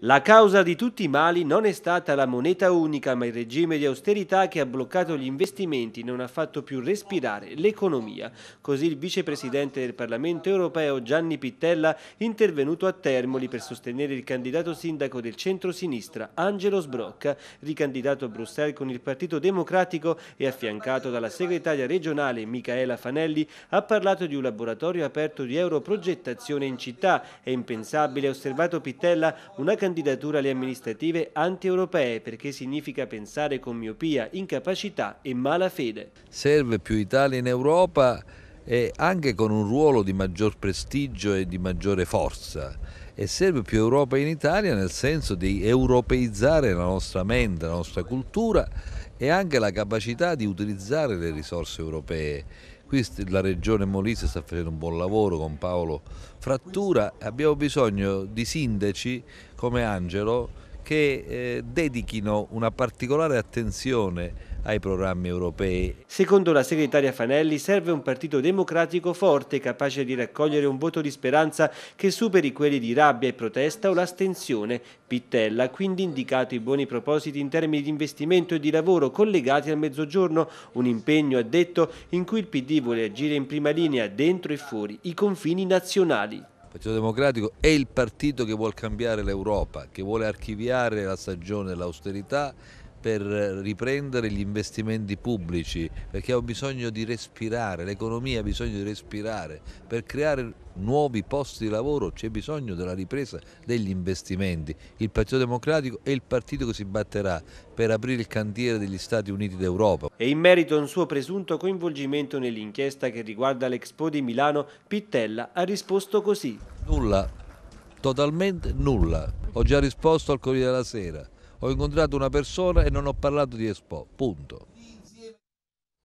La causa di tutti i mali non è stata la moneta unica, ma il regime di austerità che ha bloccato gli investimenti e non ha fatto più respirare l'economia. Così il vicepresidente del Parlamento europeo Gianni Pittella, intervenuto a Termoli per sostenere il candidato sindaco del centro-sinistra Angelo Sbrocca, ricandidato a Bruxelles con il Partito Democratico e affiancato dalla segretaria regionale Michaela Fanelli, ha parlato di un laboratorio aperto di europrogettazione in città. È impensabile, ha osservato Pittella, una candidatura alle amministrative anti-europee perché significa pensare con miopia, incapacità e malafede. Serve più Italia in Europa e anche con un ruolo di maggior prestigio e di maggiore forza e serve più Europa in Italia nel senso di europeizzare la nostra mente, la nostra cultura e anche la capacità di utilizzare le risorse europee Qui la regione Molise sta facendo un buon lavoro con Paolo Frattura, abbiamo bisogno di sindaci come Angelo che eh, dedichino una particolare attenzione ai programmi europei. Secondo la segretaria Fanelli serve un partito democratico forte capace di raccogliere un voto di speranza che superi quelli di rabbia e protesta o l'astensione. Pittella ha quindi indicato i buoni propositi in termini di investimento e di lavoro collegati al mezzogiorno, un impegno, ha detto, in cui il PD vuole agire in prima linea dentro e fuori i confini nazionali. Il Partito Democratico è il partito che vuole cambiare l'Europa, che vuole archiviare la stagione dell'austerità per riprendere gli investimenti pubblici, perché ho bisogno di respirare, l'economia ha bisogno di respirare, per creare nuovi posti di lavoro c'è bisogno della ripresa degli investimenti. Il Partito Democratico è il partito che si batterà per aprire il cantiere degli Stati Uniti d'Europa. E in merito a un suo presunto coinvolgimento nell'inchiesta che riguarda l'Expo di Milano, Pittella ha risposto così. Nulla, totalmente nulla. Ho già risposto al Corriere della Sera ho incontrato una persona e non ho parlato di Expo, punto.